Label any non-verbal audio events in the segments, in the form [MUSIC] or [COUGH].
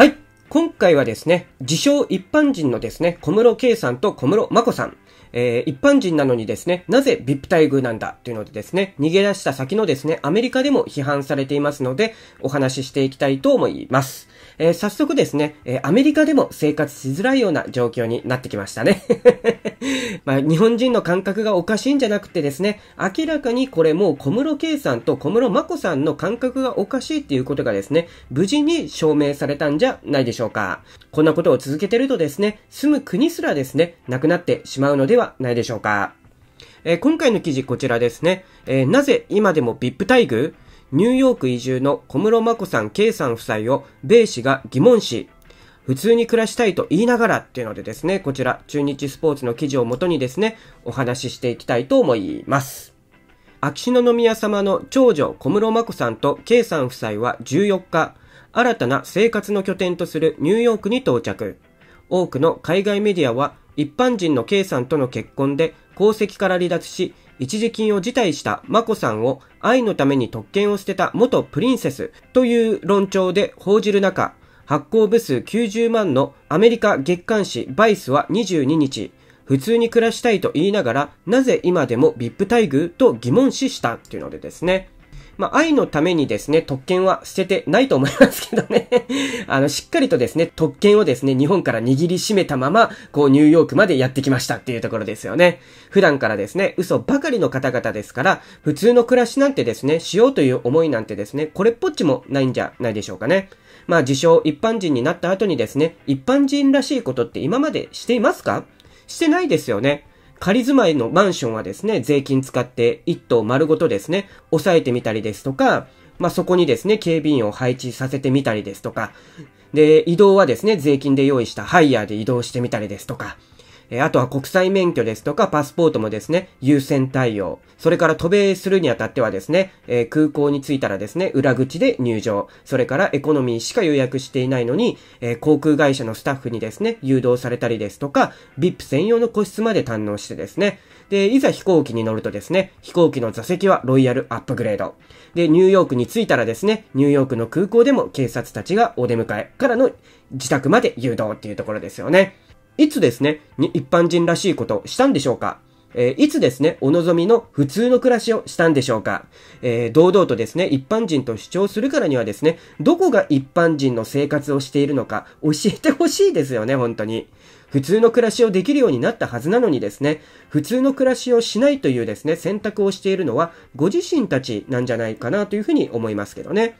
はい。今回はですね、自称一般人のですね、小室圭さんと小室眞子さん。えー、一般人なのにですね、なぜ VIP 待遇なんだというのでですね、逃げ出した先のですね、アメリカでも批判されていますので、お話ししていきたいと思います。えー、早速ですね、えー、アメリカでも生活しづらいような状況になってきましたね。[LAUGHS] まあ、日本人の感覚がおかしいんじゃなくてですね、明らかにこれもう小室圭さんと小室眞子さんの感覚がおかしいっていうことがですね、無事に証明されたんじゃないでしょうか。こんなことを続けてるとですね、住む国すらですね、なくなってしまうので、ではないでしょうか。えー、今回の記事こちらですね。えー、なぜ今でも VIP 待遇ニューヨーク移住の小室眞子さん、圭さん夫妻を米氏が疑問視。普通に暮らしたいと言いながらっていうのでですね、こちら中日スポーツの記事をもとにですね、お話ししていきたいと思います。秋篠宮様の長女小室眞子さんと圭さん夫妻は14日、新たな生活の拠点とするニューヨークに到着。多くの海外メディアは一般人の K さんとの結婚で功績から離脱し、一時金を辞退した眞子さんを愛のために特権を捨てた元プリンセスという論調で報じる中、発行部数90万のアメリカ月刊誌バイスは22日、普通に暮らしたいと言いながら、なぜ今でも VIP 待遇と疑問視したっていうのでですね、まあ、愛のためにですね、特権は捨ててないと思いますけどね [LAUGHS] あの、しっかりとですね、特権をですね、日本から握りしめたまま、こう、ニューヨークまでやってきましたっていうところですよね。普段からですね、嘘ばかりの方々ですから、普通の暮らしなんてですね、しようという思いなんてですね、これっぽっちもないんじゃないでしょうかね。まあ、自称一般人になった後にですね、一般人らしいことって今までしていますかしてないですよね。仮住まいのマンションはですね、税金使って1棟丸ごとですね、抑えてみたりですとか、まあ、そこにですね、警備員を配置させてみたりですとか、で、移動はですね、税金で用意したハイヤーで移動してみたりですとか、えあとは国際免許ですとかパスポートもですね、優先対応。それから渡米するにあたってはですね、え空港に着いたらですね、裏口で入場。それからエコノミーしか予約していないのに、え航空会社のスタッフにですね、誘導されたりですとか、VIP 専用の個室まで堪能してですね、で、いざ飛行機に乗るとですね、飛行機の座席はロイヤルアップグレード。で、ニューヨークに着いたらですね、ニューヨークの空港でも警察たちがお出迎えからの自宅まで誘導っていうところですよね。いつですね、一般人らしいことをしたんでしょうかえー、いつですね、お望みの普通の暮らしをしたんでしょうか、えー、堂々とですね、一般人と主張するからにはですね、どこが一般人の生活をしているのか教えてほしいですよね、本当に。普通の暮らしをできるようになったはずなのにですね、普通の暮らしをしないというですね、選択をしているのはご自身たちなんじゃないかなというふうに思いますけどね。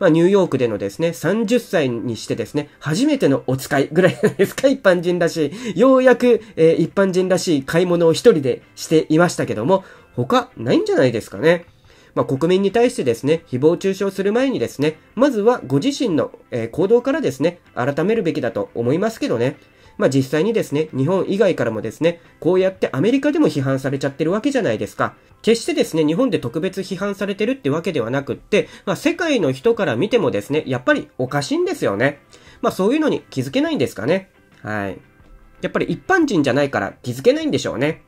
まあ、ニューヨークでのですね、30歳にしてですね、初めてのお使いぐらいですか、[LAUGHS] 一般人らしい。ようやく、えー、一般人らしい買い物を一人でしていましたけども、他ないんじゃないですかね。まあ、国民に対してですね、誹謗中傷する前にですね、まずはご自身の、えー、行動からですね、改めるべきだと思いますけどね。まあ、実際にですね、日本以外からもですね、こうやってアメリカでも批判されちゃってるわけじゃないですか。決してですね、日本で特別批判されてるってわけではなくって、まあ、世界の人から見てもですね、やっぱりおかしいんですよね。まあ、そういうのに気づけないんですかね。はい。やっぱり一般人じゃないから気づけないんでしょうね。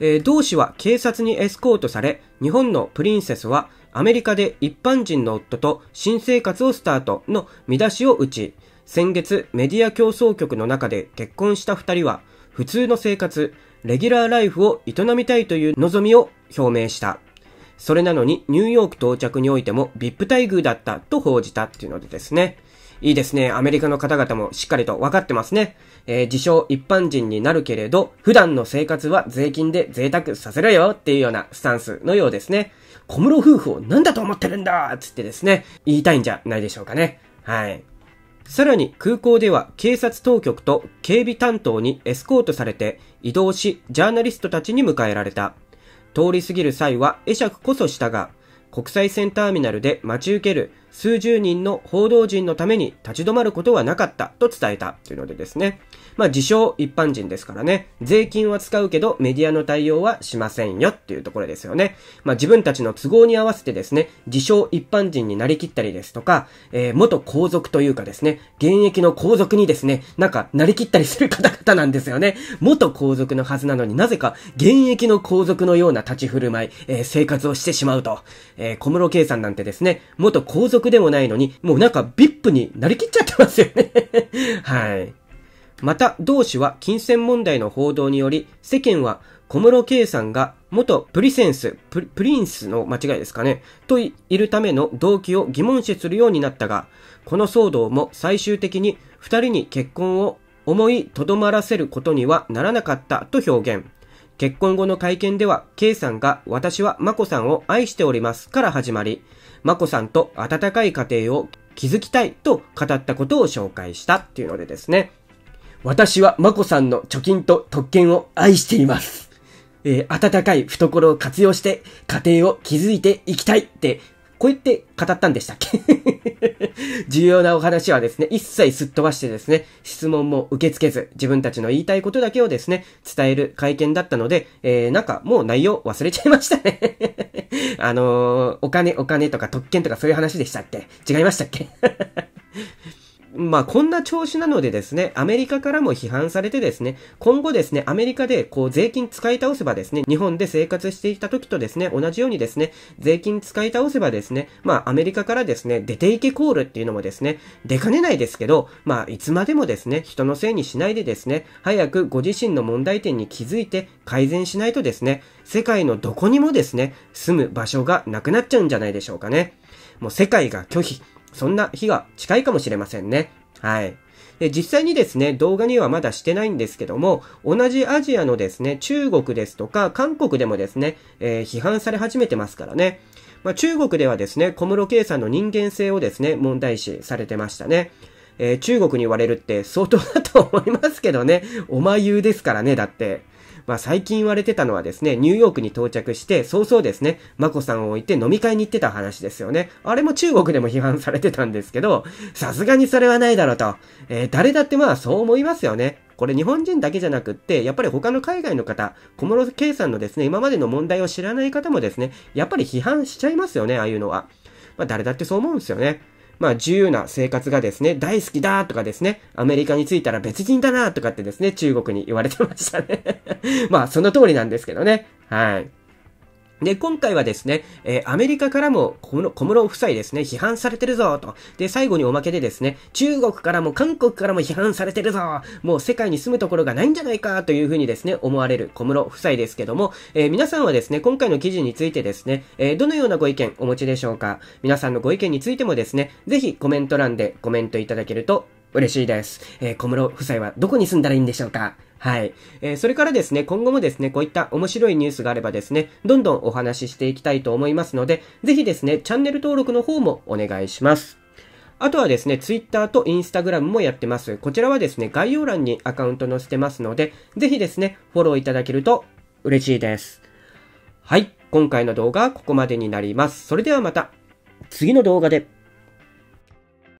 えー、同志は警察にエスコートされ、日本のプリンセスはアメリカで一般人の夫と新生活をスタートの見出しを打ち、先月メディア競争局の中で結婚した二人は普通の生活、レギュラーライフを営みたいという望みを表明した。それなのにニューヨーク到着においても VIP 待遇だったと報じたっていうのでですね。いいですね。アメリカの方々もしっかりと分かってますね。えー、自称一般人になるけれど、普段の生活は税金で贅沢させろよっていうようなスタンスのようですね。小室夫婦を何だと思ってるんだつってですね、言いたいんじゃないでしょうかね。はい。さらに空港では警察当局と警備担当にエスコートされて移動しジャーナリストたちに迎えられた。通り過ぎる際は会釈こそしたが、国際線ターミナルで待ち受ける数十人の報道陣のために立ち止まることはなかったと伝えたというのでですね、まあ自称一般人ですからね、税金は使うけどメディアの対応はしませんよっていうところですよね。まあ自分たちの都合に合わせてですね、自称一般人になりきったりですとか、えー、元皇族というかですね、現役の皇族にですね、なんかなりきったりする方々なんですよね。元皇族のはずなのになぜか現役の皇族のような立ち振る舞い、えー、生活をしてしまうと。えー、小室圭さんなんてですね、元皇族でもないのに、もうなんか VIP になりきっちゃってますよね [LAUGHS] はい。また、同氏は金銭問題の報道により、世間は小室圭さんが元プリセンスプ、プリンスの間違いですかね、といるための動機を疑問視するようになったが、この騒動も最終的に二人に結婚を思いとどまらせることにはならなかったと表現。結婚後の会見では、K さんが私は眞子さんを愛しておりますから始まり、眞子さんと温かい家庭を築きたいと語ったことを紹介したっていうのでですね。私はマコさんの貯金と特権を愛しています。えー、温かい懐を活用して、家庭を築いていきたいって、こう言って語ったんでしたっけ [LAUGHS] 重要なお話はですね、一切すっ飛ばしてですね、質問も受け付けず、自分たちの言いたいことだけをですね、伝える会見だったので、えー、なんかもう内容忘れちゃいましたね [LAUGHS] あのー、お金、お金とか特権とかそういう話でしたっけ違いましたっけまあ、こんな調子なのでですね、アメリカからも批判されてですね、今後ですね、アメリカでこう税金使い倒せばですね、日本で生活していた時とですね、同じようにですね、税金使い倒せばですね、まあ、アメリカからですね、出ていけコールっていうのもですね、出かねないですけど、まあ、いつまでもですね、人のせいにしないでですね、早くご自身の問題点に気づいて改善しないとですね、世界のどこにもですね、住む場所がなくなっちゃうんじゃないでしょうかね。もう世界が拒否。そんな日が近いかもしれませんね。はい。で、実際にですね、動画にはまだしてないんですけども、同じアジアのですね、中国ですとか、韓国でもですね、えー、批判され始めてますからね。まあ、中国ではですね、小室圭さんの人間性をですね、問題視されてましたね。えー、中国に言われるって相当だと思いますけどね。お前言うですからね、だって。まあ、最近言われてたのはですね、ニューヨークに到着して、早々ですね、マコさんを置いて飲み会に行ってた話ですよね。あれも中国でも批判されてたんですけど、さすがにそれはないだろうと。えー、誰だってまあそう思いますよね。これ日本人だけじゃなくって、やっぱり他の海外の方、小室圭さんのですね、今までの問題を知らない方もですね、やっぱり批判しちゃいますよね、ああいうのは。まあ誰だってそう思うんですよね。まあ自由な生活がですね、大好きだとかですね、アメリカに着いたら別人だなとかってですね、中国に言われてましたね [LAUGHS] まあその通りなんですけどね。はい。で、今回はですね、えー、アメリカからも、小室夫妻ですね、批判されてるぞ、と。で、最後におまけでですね、中国からも韓国からも批判されてるぞ、もう世界に住むところがないんじゃないか、というふうにですね、思われる小室夫妻ですけども、えー、皆さんはですね、今回の記事についてですね、えー、どのようなご意見お持ちでしょうか皆さんのご意見についてもですね、ぜひコメント欄でコメントいただけると嬉しいです。え小室夫妻はどこに住んだらいいんでしょうかはい。えー、それからですね、今後もですね、こういった面白いニュースがあればですね、どんどんお話ししていきたいと思いますので、ぜひですね、チャンネル登録の方もお願いします。あとはですね、Twitter と Instagram もやってます。こちらはですね、概要欄にアカウント載せてますので、ぜひですね、フォローいただけると嬉しいです。はい。今回の動画はここまでになります。それではまた、次の動画で。